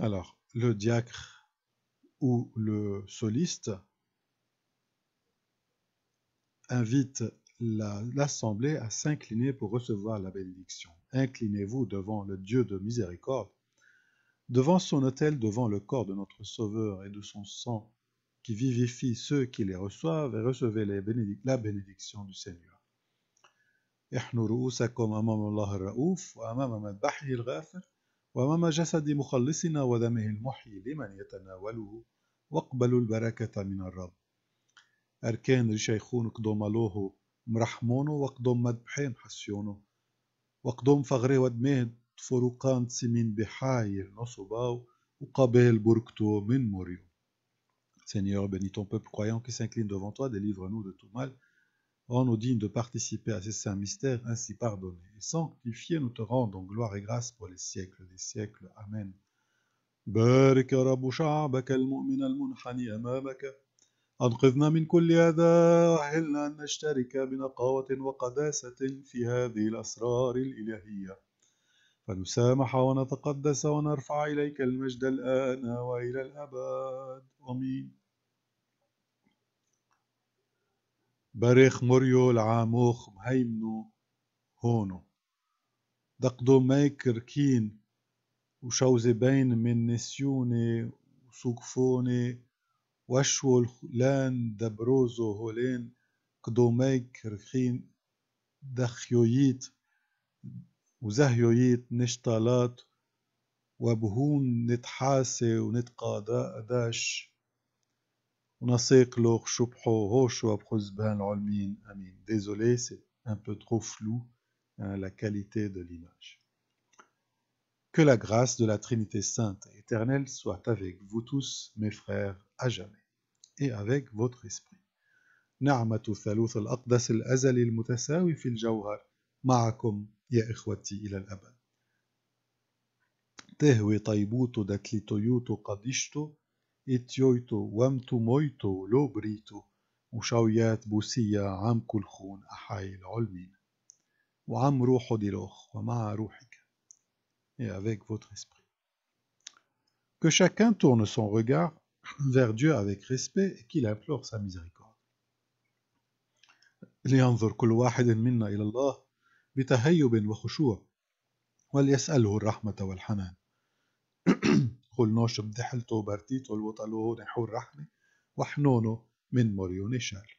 Alors, le diacre ou le soliste invite l'assemblée à s'incliner pour recevoir la bénédiction. Inclinez-vous devant le Dieu de miséricorde, devant son autel, devant le corps de notre Sauveur et de son sang qui vivifie ceux qui les reçoivent et recevez la bénédiction du Seigneur. وأمام جسد مخلصنا ودمه المحيي لمن يتناوله واقبلوا البركة من الرب أركان رشيخون قدوم لوهو مرحمونو وقدوم مدبحين حسيونو وقدوم فغري ودميه فروقان سمين بحاي نصباو وقبل بركتو من موريو Seigneur, bénis ton peuple croyant qui s'incline devant toi, délivre-nous de tout mal. Rends-nous dignes de participer à ces saints mystères ainsi pardonnés et sanctifiés, nous te rendons gloire et grâce pour les siècles des siècles. Amen. بارك رب شعبك المؤمن المنحني أمامك أنقذنا من كل أذى وأهلنا أن نشترك بنقاوة وقداسة في هذه الأسرار الإلهية فنسامح ونتقدس ونرفع إليك المجد الآن وإلى الأبد آمين بريخ مريو العاموخ مهيمنو هونو دقدو ميكر ركين وشوزي بين من نسيوني وسوقفوني وشو لان دبروزو هولين قدوميك رخين دخيويت وزهيويت نشطالات وبهون نتحاسي ونتقاضى ونسيق لوغ شبحو هوش وبخزبان العلمين أمين Désolé, c'est un peu trop flou hein, la qualité de l'image. Que la grâce de la Trinité Sainte Éternelle soit avec vous tous, mes frères, à jamais, et avec votre esprit. نعمة الثالوث الأقدس الأزلي المتساوي في الجوهر معكم يا إخوتي إلى الأبد تهوي طيبوت دتلي طيوت قدشت اتيويتو وامتو مويتو لو بريتو وشويات بوسية عم كل خون أحاي العلمين وعم روحو ديلوخ ومع روحك et avec votre esprit. Que chacun tourne son regard vers Dieu avec respect et qu'il implore sa miséricorde. لينظر كل واحد منا إلى الله بتهيب وخشوع وليسأله الرحمة والحنان نوش بضحلته وبرتيته الوطلوه نحور رحمة وحنونه من مريون شارل